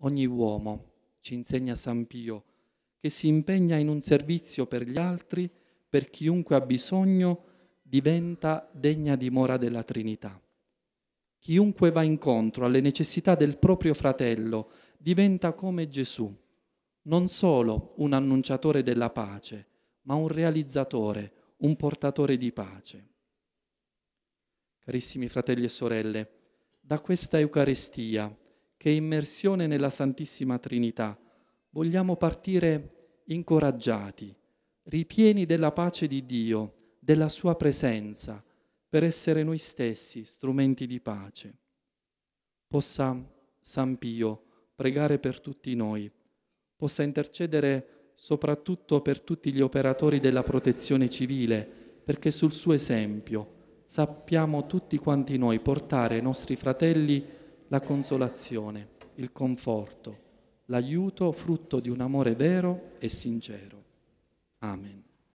ogni uomo, ci insegna San Pio, che si impegna in un servizio per gli altri, per chiunque ha bisogno, diventa degna dimora della Trinità. Chiunque va incontro alle necessità del proprio fratello diventa come Gesù, non solo un annunciatore della pace, ma un realizzatore, un portatore di pace. Carissimi fratelli e sorelle, da questa Eucaristia, che immersione nella Santissima Trinità vogliamo partire incoraggiati, ripieni della pace di Dio, della sua presenza, per essere noi stessi strumenti di pace. Possa San Pio pregare per tutti noi, possa intercedere soprattutto per tutti gli operatori della protezione civile, perché sul suo esempio sappiamo tutti quanti noi portare i nostri fratelli la consolazione, il conforto, l'aiuto frutto di un amore vero e sincero. Amen.